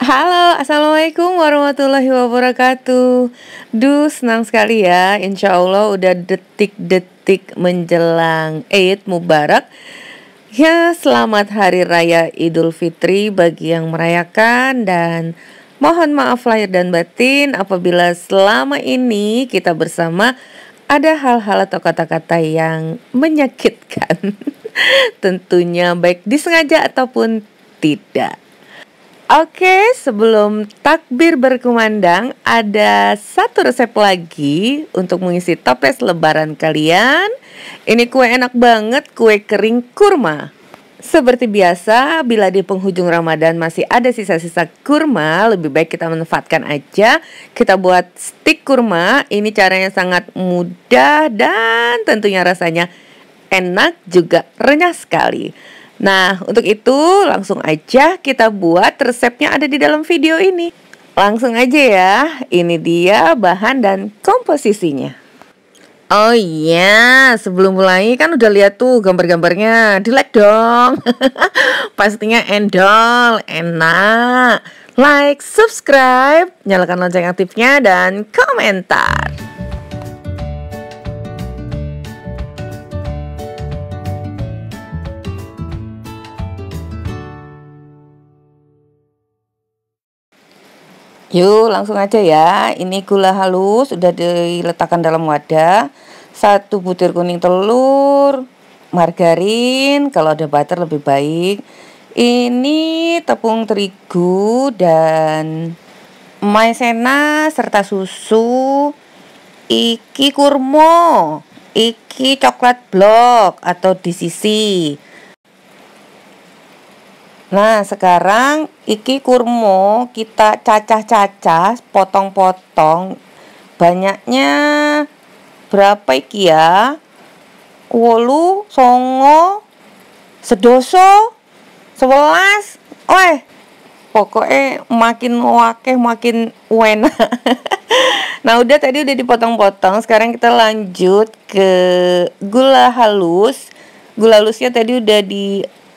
Halo, Assalamualaikum warahmatullahi wabarakatuh Duh, senang sekali ya Insya Allah udah detik-detik menjelang Eid Mubarak Ya, selamat Hari Raya Idul Fitri bagi yang merayakan Dan mohon maaf lahir dan batin Apabila selama ini kita bersama Ada hal-hal atau kata-kata yang menyakitkan Tentunya baik disengaja ataupun tidak Oke, sebelum takbir berkumandang, ada satu resep lagi untuk mengisi toples lebaran kalian. Ini kue enak banget, kue kering kurma. Seperti biasa, bila di penghujung Ramadan masih ada sisa-sisa kurma, lebih baik kita manfaatkan aja. Kita buat stik kurma, ini caranya sangat mudah dan tentunya rasanya enak juga renyah sekali. Nah, untuk itu langsung aja kita buat resepnya ada di dalam video ini. Langsung aja ya, ini dia bahan dan komposisinya. Oh iya, sebelum mulai kan udah lihat tuh gambar-gambarnya, di like dong. Pastinya endol, enak. Like, subscribe, nyalakan lonceng aktifnya, dan komentar. Yuk langsung aja ya Ini gula halus sudah diletakkan dalam wadah Satu butir kuning telur Margarin Kalau ada butter lebih baik Ini tepung terigu dan maizena serta susu Iki kurmo Iki coklat blok atau di sisi Nah, sekarang iki kurmo kita cacah-cacah, potong-potong. Banyaknya berapa iki ya? Wolu, songo, sedoso, sebelas. oh pokoknya makin wakeh makin wena. nah, udah tadi udah dipotong-potong. Sekarang kita lanjut ke gula halus. Gula halusnya tadi udah di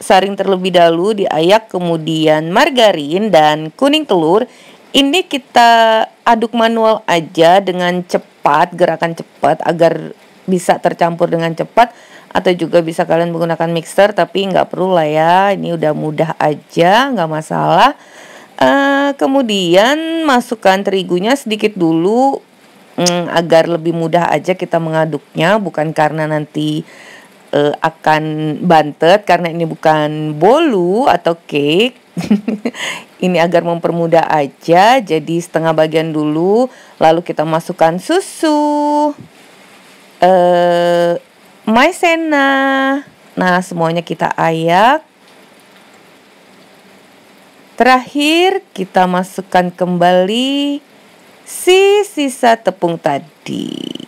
saring terlebih dahulu di ayak kemudian margarin dan kuning telur ini kita aduk manual aja dengan cepat gerakan cepat agar bisa tercampur dengan cepat atau juga bisa kalian menggunakan mixer tapi nggak perlu lah ya ini udah mudah aja nggak masalah uh, kemudian masukkan terigunya sedikit dulu um, agar lebih mudah aja kita mengaduknya bukan karena nanti uh, akan bantet karena ini bukan bolu atau cake. ini agar mempermudah aja, jadi setengah bagian dulu, lalu kita masukkan susu, uh, maizena. Nah, semuanya kita ayak. Terakhir, kita masukkan kembali si sisa tepung tadi.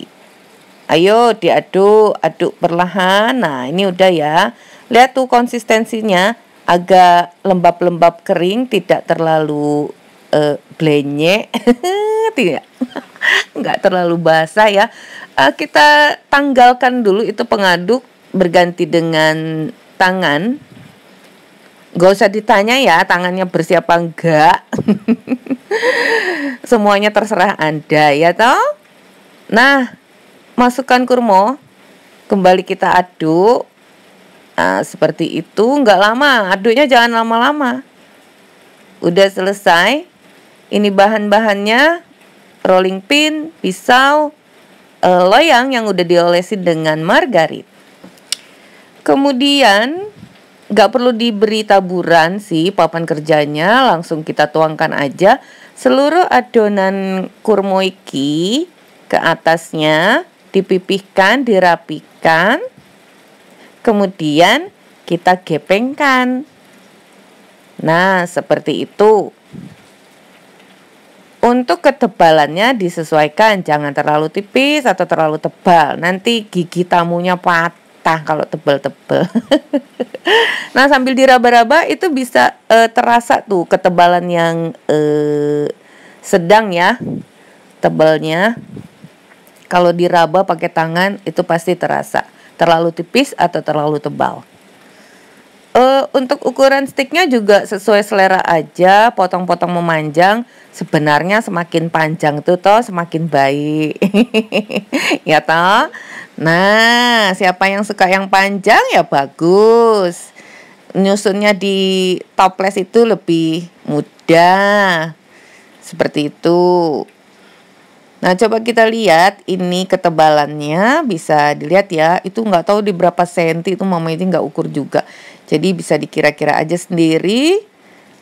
Ayo diaduk, aduk perlahan. Nah, ini udah ya. Lihat tuh konsistensinya agak lembab-lembab kering, tidak terlalu uh, blenyek, tidak, nggak terlalu basah ya. Uh, kita tanggalkan dulu itu pengaduk berganti dengan tangan. Gak usah ditanya ya, tangannya bersih apa enggak. Semuanya terserah Anda ya toh. Nah, masukkan kurma kembali kita aduk nah, seperti itu nggak lama aduknya jangan lama-lama udah selesai ini bahan-bahannya rolling pin pisau uh, loyang yang udah diolesi dengan margarin kemudian nggak perlu diberi taburan sih papan kerjanya langsung kita tuangkan aja seluruh adonan kurma iki ke atasnya dipipihkan, dirapikan, kemudian kita gepengkan. Nah, seperti itu. Untuk ketebalannya disesuaikan, jangan terlalu tipis atau terlalu tebal. Nanti gigi tamunya patah kalau tebal-tebal. nah, sambil diraba-raba itu bisa e, terasa tuh ketebalan yang e, sedang ya tebalnya. Kalau diraba pakai tangan itu pasti terasa terlalu tipis atau terlalu tebal. Uh, untuk ukuran sticknya juga sesuai selera aja, potong-potong memanjang. Sebenarnya semakin panjang tuh toh semakin baik, ya toh. Nah, siapa yang suka yang panjang ya bagus. Nyusunnya di toples itu lebih mudah, seperti itu. Nah, coba kita lihat ini ketebalannya bisa dilihat ya. Itu nggak tahu di berapa senti itu mama ini nggak ukur juga. Jadi bisa dikira-kira aja sendiri.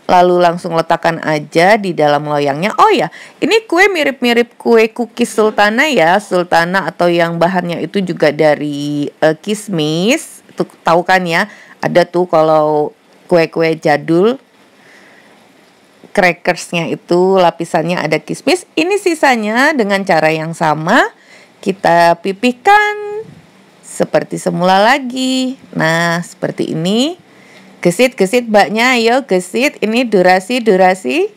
Lalu langsung letakkan aja di dalam loyangnya. Oh ya, ini kue mirip-mirip kue cookies sultana ya, sultana atau yang bahannya itu juga dari uh, kismis. Tuh, tahu kan ya, ada tuh kalau kue-kue jadul crackersnya itu lapisannya ada kismis. Ini sisanya dengan cara yang sama kita pipihkan seperti semula lagi. Nah, seperti ini. Gesit, gesit baknya, ayo gesit. Ini durasi, durasi.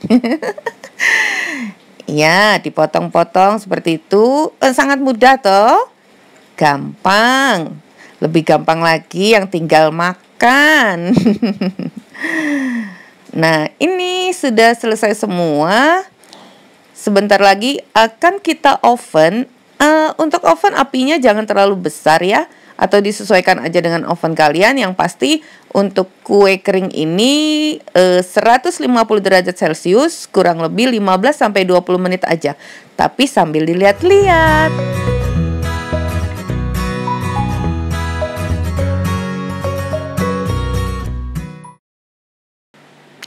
ya, dipotong-potong seperti itu. Eh, sangat mudah toh. Gampang. Lebih gampang lagi yang tinggal makan. Nah, ini sudah selesai semua. Sebentar lagi akan kita oven. Uh, untuk oven apinya jangan terlalu besar ya atau disesuaikan aja dengan oven kalian yang pasti untuk kue kering ini eh, uh, 150 derajat celcius kurang lebih 15 sampai 20 menit aja tapi sambil dilihat-lihat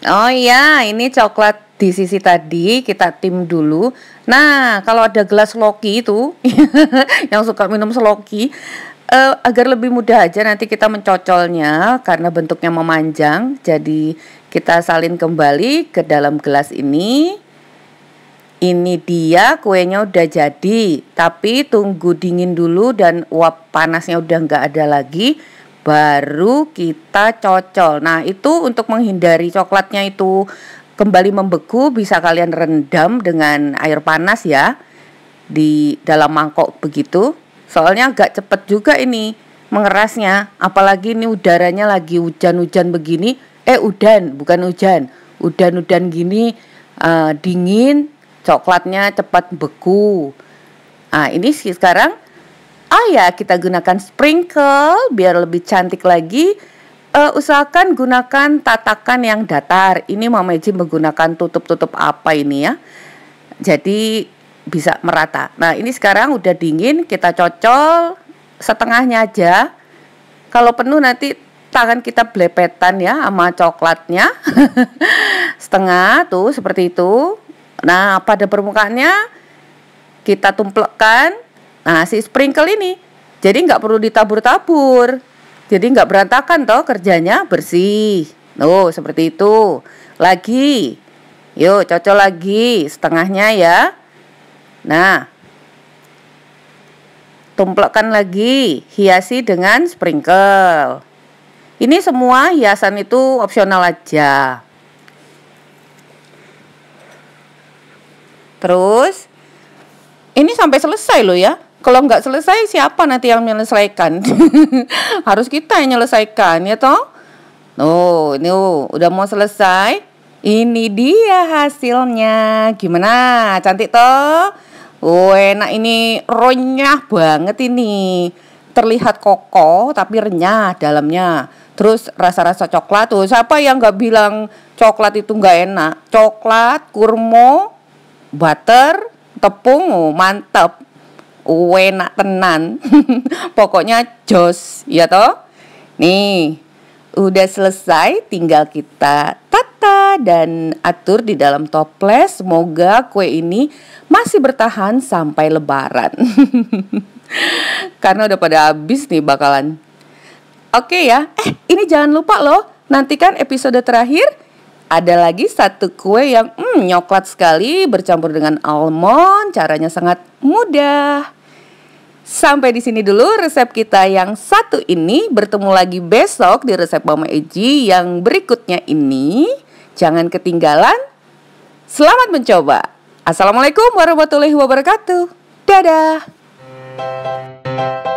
Oh iya, ini coklat di sisi tadi kita tim dulu. Nah, kalau ada gelas loki itu yang suka minum seloki uh, eh, agar lebih mudah aja nanti kita mencocolnya karena bentuknya memanjang. Jadi kita salin kembali ke dalam gelas ini. Ini dia kuenya udah jadi, tapi tunggu dingin dulu dan uap panasnya udah nggak ada lagi baru kita cocol. Nah, itu untuk menghindari coklatnya itu kembali membeku bisa kalian rendam dengan air panas ya di dalam mangkok begitu. Soalnya agak cepat juga ini mengerasnya, apalagi ini udaranya lagi hujan-hujan begini, eh udan, bukan hujan. Udan-udan gini uh, dingin, coklatnya cepat beku. Nah, ini sekarang Oh ya kita gunakan sprinkle biar lebih cantik lagi uh, usahakan gunakan tatakan yang datar ini Mama Eji menggunakan tutup-tutup apa ini ya jadi bisa merata nah ini sekarang udah dingin kita cocol setengahnya aja kalau penuh nanti tangan kita belepetan ya sama coklatnya setengah tuh seperti itu nah pada permukaannya kita tumplekkan Nah, si sprinkle ini jadi nggak perlu ditabur-tabur. Jadi nggak berantakan toh kerjanya bersih. tuh seperti itu. Lagi. Yuk, cocok lagi setengahnya ya. Nah, tumplekkan lagi, hiasi dengan sprinkle. Ini semua hiasan itu opsional aja. Terus ini sampai selesai loh ya kalau nggak selesai siapa nanti yang menyelesaikan harus kita yang menyelesaikan ya toh oh ini udah mau selesai ini dia hasilnya gimana cantik toh oh enak ini renyah banget ini terlihat kokoh tapi renyah dalamnya terus rasa-rasa coklat tuh siapa yang nggak bilang coklat itu nggak enak coklat kurma butter tepung oh, mantep enak tenan. Pokoknya jos, ya toh? Nih, udah selesai tinggal kita tata dan atur di dalam toples. Semoga kue ini masih bertahan sampai lebaran. Karena udah pada habis nih bakalan. Oke ya. Eh, ini jangan lupa loh. Nantikan episode terakhir ada lagi satu kue yang hmm, nyoklat sekali bercampur dengan almond. Caranya sangat mudah. Sampai di sini dulu resep kita yang satu ini. Bertemu lagi besok di resep Mama Eji yang berikutnya ini. Jangan ketinggalan. Selamat mencoba. Assalamualaikum warahmatullahi wabarakatuh. Dadah.